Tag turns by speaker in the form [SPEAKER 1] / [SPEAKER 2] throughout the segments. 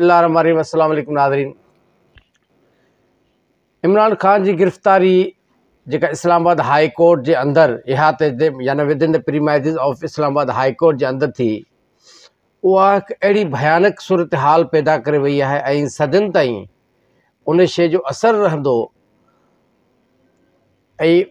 [SPEAKER 1] रम अन इमरान ख़ान की गिरफ़्तारी जो इस्लामाबाद हाई कोर्ट के अंदर याहाति यानी within the premise of Islamabad high court के अंदर थी वह एक अड़ी भयानक सूरत हाल पैदा कर वही है सदन सदियुनि ताईं उन शइ जो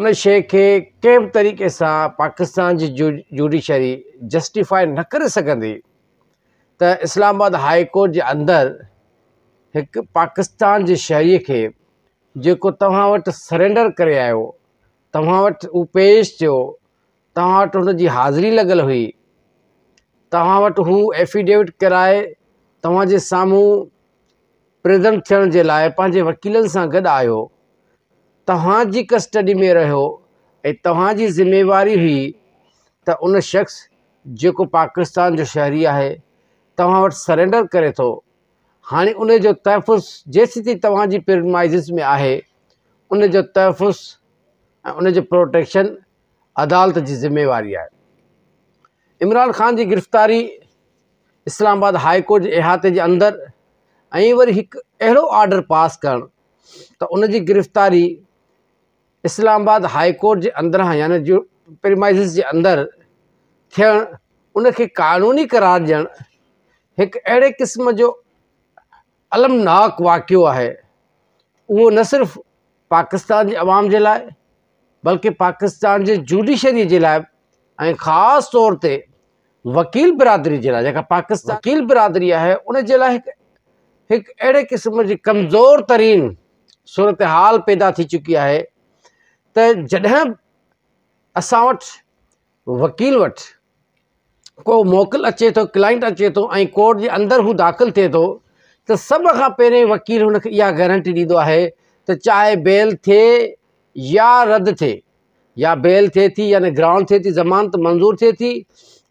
[SPEAKER 1] उन शइ खे कंहिं तरीक़े सां पाकिस्तान की जु जुडिशरी जस्टिफाई न कर सकती त इस्लामाबाद हाई कोर्ट जे अंदरि हिकु पाकिस्तान जे शहरीअ खे जेको तव्हां वटि सरेंडर करे आयो तव्हां वटि हू पेश थियो तव्हां वटि हुन जी हाज़िरी लॻियल हुई तव्हां वटि हू एफिडेविट कराए तव्हांजे साम्हूं प्रेज़ेंट थियण जे लाइ पंहिंजे वकीलनि सां गॾु आयो तव्हांजी कस्टडी में रहियो ऐं तव्हांजी ज़िमेवारी हुई त उन शख़्स जेको पाकिस्तान जो शहरी आहे तव्हां वटि सरेंडर करे थो हाणे उन जो तहफ़ुज़ तहफ़ुसु ताईं तव्हांजी परमाइज़िस में आहे उन जो तहफ़ुज़ ऐं उन जो प्रोटेक्शन अदालत जी ज़िमेवारी आहे इमरान ख़ान जी गिरफ़्तारी इस्लामाबाद हाई कोर्ट जे अहाते जे अंदरि ऐं वरी हिकु अहिड़ो ऑडर पास करणु त उन जी गिरफ़्तारी इस्लामाबाद हाई कोर्ट जे अंदरां यानी जो प्रमाइज़िस जे अंदरि थियणु उनखे कानूनी क़रार ॾियणु हिकु अहिड़े क़िस्म जो अलमनाक वाक़ियो आहे उहो न सिर्फ़ु पाकिस्तान जे आवाम जे लाइ बल्कि पाकिस्तान जे जुडिशरी जे लाइ ऐं ख़ासि तौर ते वकील बिरादरी जे लाइ जेका पाकिस्तान वकील बिरादरी आहे उन जे लाइ हिकु अहिड़े क़िस्म जी कमज़ोर तरीन सूरत हाल पैदा थी चुकी आहे त जॾहिं असां वटि वकील वटि को मोकिल अचे थो क्लाइंट अचे थो ऐं कोर्ट जे अंदरि हू दाख़िलु थिए थो त सभ खां पहिरें वकील हुनखे इहा गारंटी ॾींदो आहे त चाहे बेल थिए या रद्द थिए या बेल थिए थी यानी ग्राउंड थिए थी ज़मानत मंज़ूर थिए थी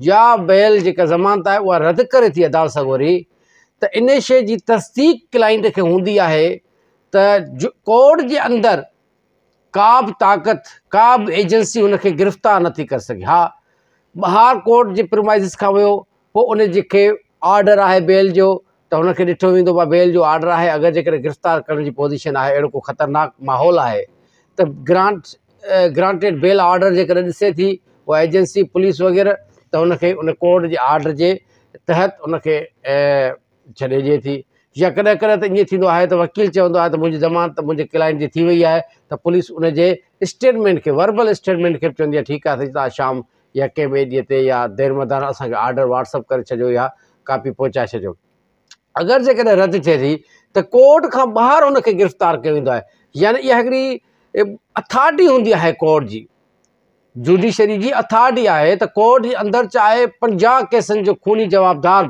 [SPEAKER 1] या बेल जेका ज़मानत आहे उहा रद्द करे थी अदालत अदालती त इन शइ जी तस्दीक क्लाइंट खे हूंदी आहे त जो कोर्ट जे अंदरि का बि ताक़त का बि एजेंसी हुनखे गिरफ़्तार नथी करे सघे हा ॿ हार कोट जे प्रमाइज़ खां वियो पोइ उन जे खे ऑडर आहे बेल जो त हुनखे ॾिठो वेंदो भई बेल जो ऑडर आहे अगरि जेकॾहिं गिरफ़्तार करण जी पोज़ीशन आहे अहिड़ो को ख़तरनाक माहौल आहे त ग्रांट ग्रांटेड बेल ऑडर जेकॾहिं ॾिसे थी उहा एजेंसी पुलिस वग़ैरह त हुनखे उन कोर्ट जे ऑडर जे तहत उनखे छॾे जे थी या कॾहिं कॾहिं त ईअं थींदो आहे त वकील चवंदो आहे त मुंहिंजी ज़मानु मुंहिंजे क्लाइंट जी थी वई आहे त पुलिस उनजे स्टेटमेंट खे वर्बल स्टेटमेंट खे बि चवंदी आहे ठीकु आहे तव्हां शाम या कंहिं ॿिए ॾींहं ते या देर मदार असांखे ऑडर व्हाट्सअप करे छॾियो या कापी पहुचाए छॾियो अगरि जेकॾहिं रद्द थिए थी त कोर्ट खां ॿाहिरि उनखे गिरफ़्तार कयो वेंदो आहे यानि इहा हिकिड़ी अथॉरिटी हूंदी आहे कोर्ट जी जुडिशरी जी अथॉरिटी आहे त कोर्ट जे अंदरि चाहे पंजाह केसनि जो खूनी जवाबदार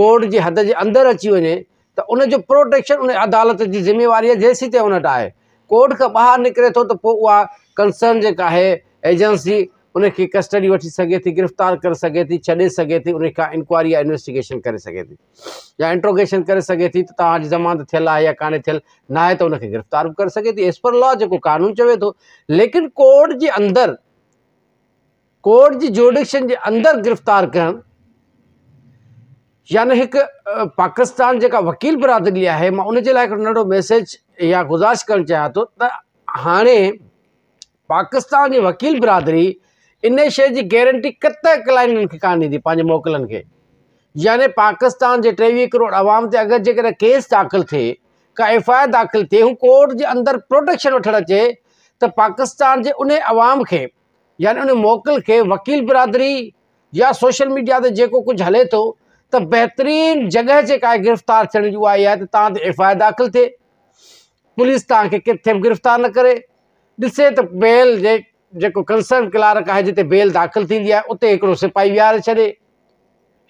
[SPEAKER 1] कोर्ट जे हद जे अंदरि अची वञे त उनजो प्रोटेक्शन उन अदालत जी ज़िम्मेवारी आहे जंहिंसीं त हुन वटि आहे कोर्ट खां ॿाहिरि निकिरे थो त पोइ उहा कंसर्न जेका आहे एजेंसी उनखे कस्टडी वठी सघे थी गिरफ़्तार करे सघे थी छ्ॾे सघे थी उन खां इंक्वायरी या इंवेस्टिगेशन करे सघे थी या इंट्रोगेशन करे सघे थी त तव्हांजी ज़मानत थियलु आहे या कान्हे थियल न आहे त उनखे गिरफ़्तार बि करे सघे थी एस पर लॉ जेको कानून चवे थो लेकिन कोर्ट जे अंदरु कोट जी जुडिशन जे अंदरु गिरफ़्तार करणु याने हिकु पाकिस्तान जेका वकील बिरादरी आहे मां उन लाइ हिकिड़ो नंढो मैसेज या गुज़ारिश करणु चाहियां थो त हाणे पाकिस्तान जी वकील बिरादरी इन शइ जी गैरंटी कत कताइन खे कान ॾींदी पंहिंजे मोकिलनि खे याने पाकिस्तान जे टेवीह करोड़ अवाम ते अगरि जेकॾहिं केस दाख़िल थिए का एफ आई आर दाख़िल थिए हू कोर्ट जे अंदरि प्रोटेक्शन वठणु अचे त पाकिस्तान जे उन अवाम खे यानी उन मोकिल खे वकील बिरादरी या सोशल मीडिया ते जेको कुझु हले थो त बहितरीन जॻह जेका आहे गिरफ़्तार थियण जी उहा इहा आहे त तव्हां ते एफ आई आर दाख़िल थिए पुलिस तव्हांखे किथे बि गिरफ़्तार न करे ॾिसे त बेल जे जो कंसर्न क्लार्क है जिते बेल दाख़िल उतो सिपाही विहारे छे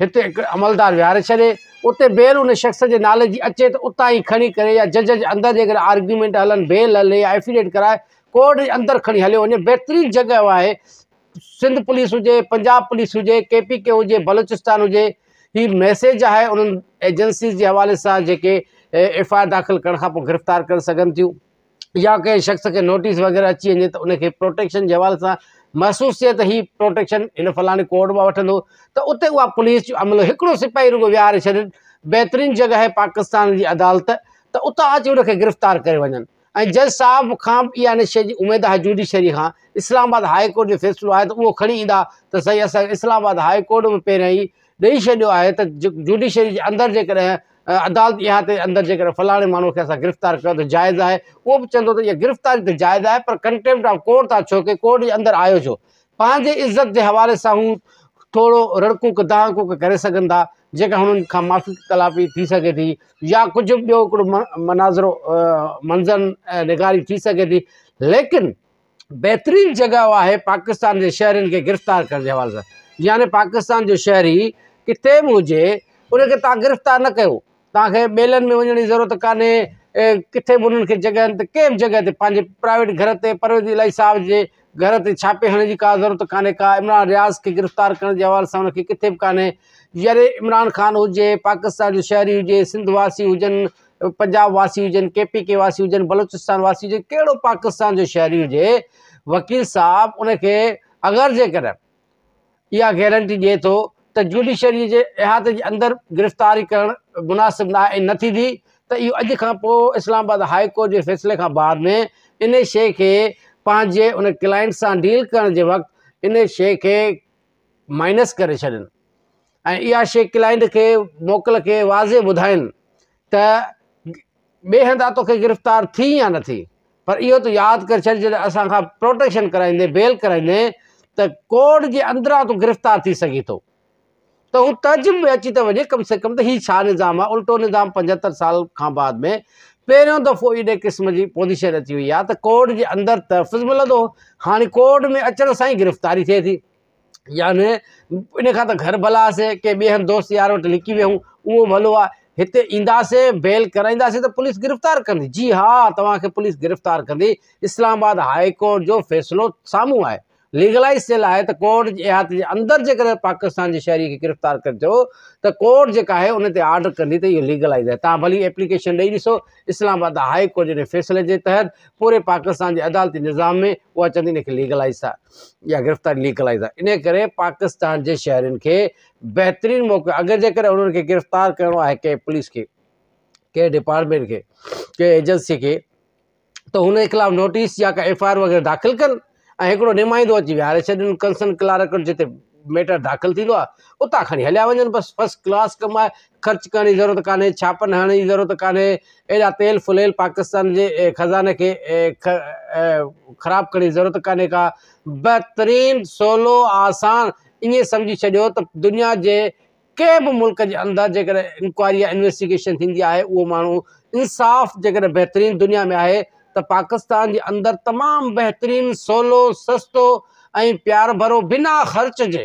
[SPEAKER 1] हिते अमलदार विहारे छे उत बेल उन शख़्स के नाले की अचे तो उतां ही खड़ी कर या जज के अंदर जेकर आर्ग्यूमेंट हलन बेल हल या एफिडेविट कराए कोर्ट के अंदर खड़ी हलियो बेहतरीन जगह है सिंध पुलिस हुए पंजाब पुलिस हुए के पी के हुजे बलोचिस्तान हुए हि मैसेज है उन एजेंसी के हवा से जे एफ आई आर दाख़िल कर गिरफ़्तार कर सन थी या कंहिं शख़्स खे नोटिस वग़ैरह अची वञे त उनखे प्रोटेक्शन जे हवाले सां महसूसु थिए त हीअ प्रोटेक्शन हिन फलाणी कोर्ट मां वठंदो त उते उहा पुलिस जो अमिलो हिकिड़ो सिपाही रुगो विहारे छॾनि बहितरीनु जॻह पाकिस्तान जी अदालत त उतां अची हुन गिरफ़्तार करे वञनि ऐं जज साहिब खां इहा हिन शइ जी उमेदु आहे जुडिशरी खां इस्लामाबाद हाई कोर्ट जो फ़ैसिलो आहे त उहो खणी ईंदा त साईं असांखे इस्लामाबाद हाई कोर्ट में पहिरियां ई ॾेई छॾियो आहे त जुडिशरी जे अंदरि जेकॾहिं अदालत यहाँ ते अंदर जेकर फलाने माण्हू के असां गिरफ़्तार कर तो जायज़ है वो भी चवंदो तो ये गिरफ़्तारी तो जायज़ है पर कंटेम्प्ट ऑफ कोर्ट था छो कि कोर्ट के अंदर आयो छो पंहिंजे इज़त के हवाले से हूँ थोड़ा रड़कू दाहकूक कर सघनि था उन माफ़ी तलाफ़ी थी सके थी या कुछ बो मनाजरो मंज़र निगारी थी सके थी लेकिन बेहतरीन जगह है पाकिस्तान के शहर के गिरफ़्तार कर जे हवाले सां यानी पाकिस्तान जो शहरी किथे भी हुए उन गिरफ़्तार न कर तव्हांखे मेलनि में वञण जी ज़रूरत कोन्हे किथे बि उन्हनि खे जॻहियुनि ते कंहिं बि जॻहि ते पंहिंजे प्राइवेट घर ते परवेज़ इलाही साहिब जे घर ते छापे हणण जी का ज़रूरत कोन्हे का इमरान रियाज़ खे गिरफ़्तार करण जे हवाले सां किथे बि कोन्हे जॾहिं इमरान ख़ान हुजे पाकिस्तान जो शहरी हुजे सिंध वासी हुजनि पंजाब वासी हुजनि केपी के वासी हुजनि बलोचिस्तान वासी हुजे कहिड़ो पाकिस्तान जो शहरी हुजे वकील साहबु उनखे अगरि जेकॾहिं इहा गारंटी ॾिए थो त जुडिशरी जे इहाति जे अंदरु गिरफ़्तारी करणु मुनासिबु न आहे ऐं न थी त इहो अॼु खां पोइ इस्लामाबाद हाई कोर्ट जे फ़ैसिले खां बाद में इन शइ खे पंहिंजे उन क्लाइंट सां डील करण जे वक़्तु इन शइ खे माइनस करे छॾनि ऐं इहा शइ क्लाइंट खे मोकल खे वाज़े ॿुधाइनि त ॿिए हंधा तोखे गिरफ़्तार थी या न थी पर इहो त यादि करे छॾ जॾहिं असांखां प्रोटेक्शन कराईंदे बेल कराईंदे त कोर्ट जे अंदरां तूं गिरफ़्तार थी सघे थो तो हू में अची तो वे कम से कम तो हीउ निज़ाम आहे उल्टो निज़ाम पचहत्तर साल का बाद में पे दफ़ो एड़े क़िस्म की पोजिशन अची हुई है कोर्ट के अंदर अंदरि तहफ़ुज़ मिलंदो हाणे में अचण से ही गिरफ़्तारी थे थी यानि इन खां तो घर भलासीं कें ॿिए हंधि दोस्त यार वो लिकी वेहूँ उहो भलो आहे इंदे ईंदासीं बेल कराइंदे तो पुलिस गिरफ़्तार कर जी हाँ तुम्हें पुलिस गिरफ़्तार कंदी इस्लामाबाद हाई कोर्ट जो फैसलो सामू आए लीगलाइज़ थे है तो कोर्ट जे अंदर जे पाकिस्तान के शहरी के गिरफ़्तार कजो तो कोर्ट जेका आहे उन ते आर्डर कंदी लीगलाइज़ है तुम भली एप्लीकेशन दईसो इस्लामाबाद हाई कोर्ट के फैसले के तहत पूरे पाकिस्तान के अदालती निज़ाम में वह चंदी इनके लीगलाइज़ आहे या गिरफ़्तारी लीगलाइज़ है इन कर पाकिस्तान के शहर के बेहतरीन मौक़ो अगर जो उन्होंने गिरफ़्तार करो है कें पुलिस के कें डिपार्टमेंट के कें एजेंसी के तो उन खिलाफ़ नोटिस या एफ आई आर वग़ैरह दाख़िल कर ऐं हिकिड़ो अची वियो हाणे कंसर्न क्लार्क जिते मैटर दाख़िल उतना खड़ी उतां खणी हलिया वञनि बसि फर्स्ट क्लास कमाए ख़र्च करण जी ज़रूरत कान्हे छापनि हणण जी ज़रूरत कान्हे एॾा तेल फुलेल पाकिस्तान के ख़ज़ाने के खराब करने की ज़रूरत कान्ने का बेहतरीन सवलो आसान ईअं समझी छॾियो तो दुनिया के कें भी मुल्क के अंदर जेकॾहिं इंक्वायरी या इन्वेस्टिगेशन है वो उहो इंसाफ़ जेकॾहिं बहितरीनु दुनिया में आहे तो पाकिस्तान के अंदर तमाम बेहतरीन सवलो सस्तो प्यार भरो बिना ख़र्च के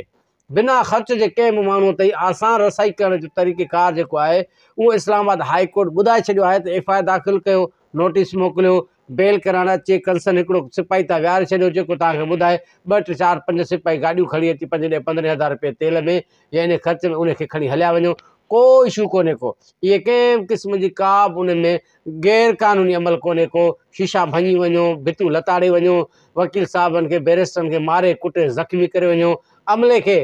[SPEAKER 1] बिना ख़र्च के कें बि माण्हूअ आसान रसाई कर तरीक़ेकार जो है वो इस्लामाबाद हाईकोर्ट कोर्ट छोड़ो है आहे एफ आई आर दाख़िल कयो नोटिस मोकिलियो बेल कराइण अचे कंसर्न हिकिड़ो सिपाही तव्हां विहारे छॾियो जो तक ॿुधाए ॿ टे चारि पंज सिपाही गाॾियूं खणी अची पंद्रह हज़ार रुपये तेल में या इन ख़र्च में उनखे खड़ी हलिया वो कोई इशू कोने को कें क़िस्म की का भी उन में गैर कानूनी अमल कोने को शीशा भंगी वनो भितू लताड़े वनो वकील साहब के बैरिस्टर के मारे कुटे ज़ख़्मी कर वञो अमले के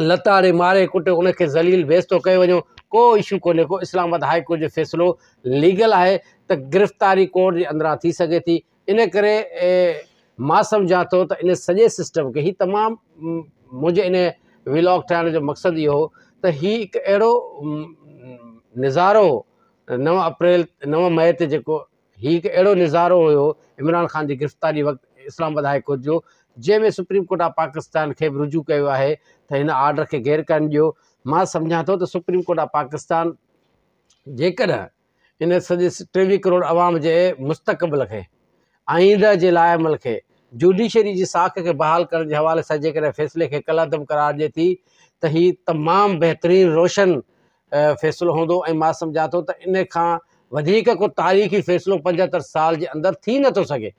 [SPEAKER 1] लताड़े मारे कुटे उनके ज़लील बेस्तो करो को इशू कोन्हे को इस्लामाबाद हाई कोर्ट जो फैसलो लीगल है तो गिरफ़्तारी कोर्ट के अंदर थी सके थी इन कर मां सम्झां इन सजे सिस्टम के ही तमाम मुझे इन व्लॉग ठाहिण जो मक़सदु हो त हीअ हिकु अहिड़ो निज़ारो नव अप्रैल नव मई ते जेको हीअ हिकु अहिड़ो नज़ारो हुयो इमरान ख़ान जी गिरफ़्तारी वक़्तु इस्लामाबाद हाई कोर्ट जो जंहिंमें सुप्रीम कोर्ट ऑफ पाकिस्तान खे बि रुजू कयो आहे त हिन ऑडर खे ग़ैर करणु ॾियो मां सम्झा थो त सुप्रीम कोर्ट ऑफ पाकिस्तान जेकॾहिं हिन सॼे टेवीह करोड़ आवाम जे मुस्तक़बल खे आईंद जे लाइ अमल खे जुडिशरी जी साख खे बहाल करण जे हवाले सां जेकॾहिं फैसले खे कलादम करार ॾिए थी त तमाम बेहतरीन रोशन फैसलो हूंदो ऐं मां समझा तो त इन खां तारीख़ी फैसलो पंजहतरि साल के अंदर थी नथो सघे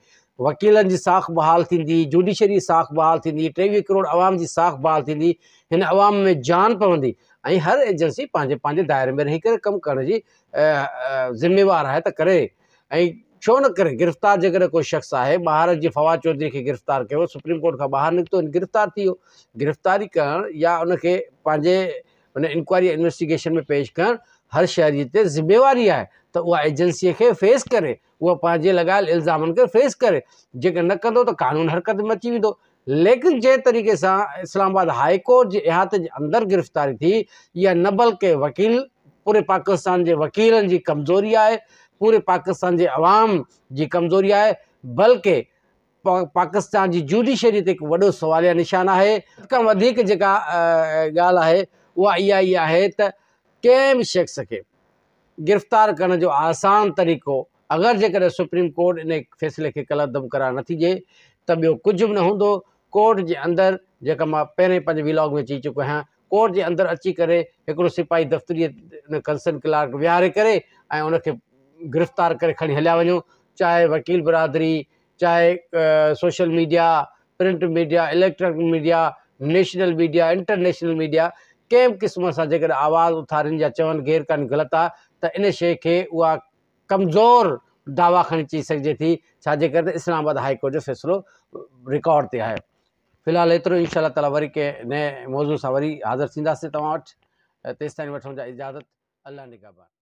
[SPEAKER 1] वकीलनि जी साख बहाल थींदी जुडिशरी साख बहाल थींदी टेवीह करोड़ अवाम की साख बहाल इन अवाम में जान पवी हर एजेंसी पंहिंजे पंहिंजे दाइरे में रही कम करने करण जिम्मेवार है आहे त छो न करे गिरफ़्तार जेकॾहिं कोई शख़्स है बाहर जी फवाद चौधरी के गिरफ़्तार कयो सुप्रीम कोर्ट का ॿाहिरि निकितो गिरफ़्तार थी गिरफ़्तारी कर या उनके पंहिंजे हुन इंक्वायरी इन्वेस्टिगेशन में पेश कर हर शहरी से ज़िम्मेवारी आहे त उहा एजेंसीअ खे फेस करें उहा पंहिंजे लॻायल इल्ज़ामनि खे फेस करें जो न कंदो त कानून हरकत में अची वो लेकिन जै तरीक़े सां इस्लामाबाद हाई कोर्ट जे के अंदर गिरफ़्तारी थी या न बल्कि वकील पूरे पाकिस्तान के वकीलन की कमज़ोरी आहे पूरे पाकिस्तान जे अवाम जी कमज़ोरी आहे बल्कि पाकिस्तान जी जुडिशरी ते हिकु वॾो सवाल या निशानु आहे खां वधीक जेका ॻाल्हि आहे उहा इहा ई आहे त कंहिं बि शख़्स खे गिरफ़्तार करण जो आसानु तरीक़ो अगरि जेकॾहिं सुप्रीम कोर्ट इन फैसले खे कलदम कराए न थीजे त ॿियो कुझु बि न हूंदो कोर्ट जे अंदरि जेका मां पहिरें पंहिंजे विलोग में चई चुको आहियां कोर्ट जे अंदरि अची करे हिकिड़ो सिपाही दफ़्तरी कंसन क्लार्क विहारे करे ऐं उनखे गिरफ़्तार करे खणी हलिया वनों चाहे वकील बिरादरी चाहे social media print media electronic media national media international media कंहिं क़िस्म सां जेकॾहिं आवाज़ उथारनि या चवन गैर कान गलत आहे त इन शइ खे उहा कमज़ोर दावा खड़ी अची सघिजे थी छाजे करे इस्लामाबाद हाई जो फैसलो रिकॉर्ड से है फिलहाल एतो इनशा ताला वरी कंहिं नए मौज़ू सां वरी हाज़िर थींदासीं तव्हां वटि तेसिताईं इजाज़त अल्लाह निगाबान